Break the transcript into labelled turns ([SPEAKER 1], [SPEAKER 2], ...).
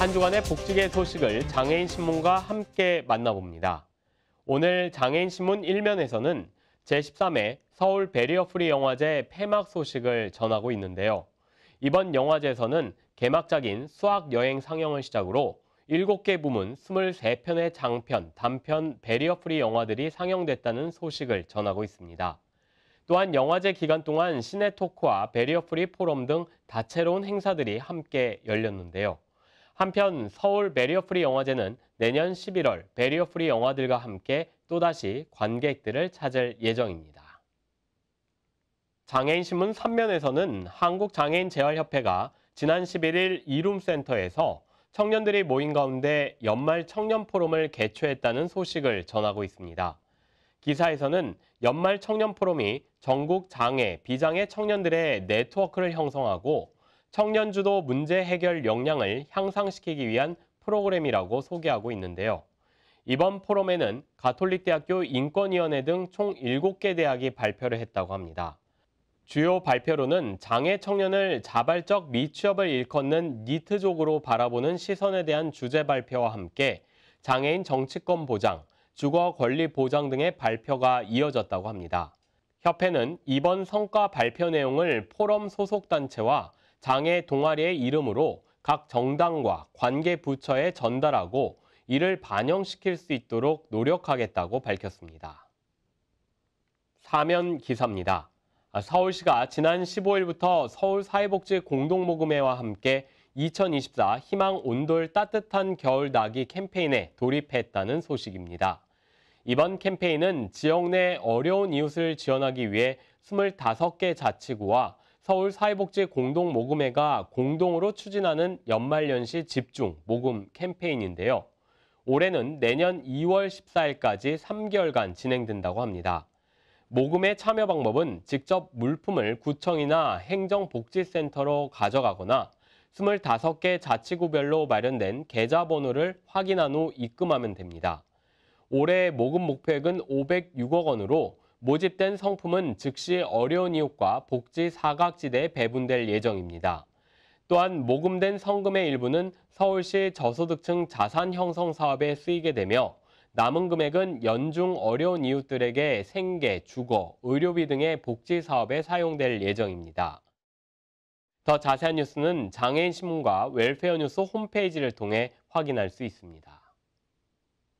[SPEAKER 1] 한 주간의 복지계 소식을 장애인신문과 함께 만나봅니다. 오늘 장애인신문 1면에서는 제13회 서울 베리어프리 영화제 폐막 소식을 전하고 있는데요. 이번 영화제에서는 개막작인 수학여행 상영을 시작으로 7개 부문 23편의 장편, 단편, 베리어프리 영화들이 상영됐다는 소식을 전하고 있습니다. 또한 영화제 기간 동안 시내 토크와 베리어프리 포럼 등 다채로운 행사들이 함께 열렸는데요. 한편 서울 베리어프리 영화제는 내년 11월 베리어프리 영화들과 함께 또다시 관객들을 찾을 예정입니다. 장애인신문 3면에서는 한국장애인재활협회가 지난 11일 이룸센터에서 청년들이 모인 가운데 연말 청년 포럼을 개최했다는 소식을 전하고 있습니다. 기사에서는 연말 청년 포럼이 전국 장애, 비장애 청년들의 네트워크를 형성하고 청년 주도 문제 해결 역량을 향상시키기 위한 프로그램이라고 소개하고 있는데요. 이번 포럼에는 가톨릭대학교 인권위원회 등 총 7개 대학이 발표를 했다고 합니다. 주요 발표로는 장애 청년을 자발적 미취업을 일컫는 니트족으로 바라보는 시선에 대한 주제 발표와 함께 장애인 정치권 보장, 주거 권리 보장 등의 발표가 이어졌다고 합니다. 협회는 이번 성과 발표 내용을 포럼 소속 단체와 장애 동아리의 이름으로 각 정당과 관계 부처에 전달하고 이를 반영시킬 수 있도록 노력하겠다고 밝혔습니다. 사면 기사입니다. 서울시가 지난 15일부터 서울사회복지 공동모금회와 함께 2024 희망 온돌 따뜻한 겨울 나기 캠페인에 돌입했다는 소식입니다. 이번 캠페인은 지역 내 어려운 이웃을 지원하기 위해 25개 자치구와 서울 사회복지 공동 모금회가 공동으로 추진하는 연말연시 집중 모금 캠페인인데요. 올해는 내년 2월 14일까지 3개월간 진행된다고 합니다. 모금의 참여 방법은 직접 물품을 구청이나 행정복지센터로 가져가거나 25개 자치구별로 마련된 계좌번호를 확인한 후 입금하면 됩니다. 올해 모금 목표액은 506억 원으로 모집된 성품은 즉시 어려운 이웃과 복지 사각지대에 배분될 예정입니다. 또한 모금된 성금의 일부는 서울시 저소득층 자산 형성 사업에 쓰이게 되며 남은 금액은 연중 어려운 이웃들에게 생계, 주거, 의료비 등의 복지 사업에 사용될 예정입니다. 더 자세한 뉴스는 장애인신문과 웰페어 뉴스 홈페이지를 통해 확인할 수 있습니다.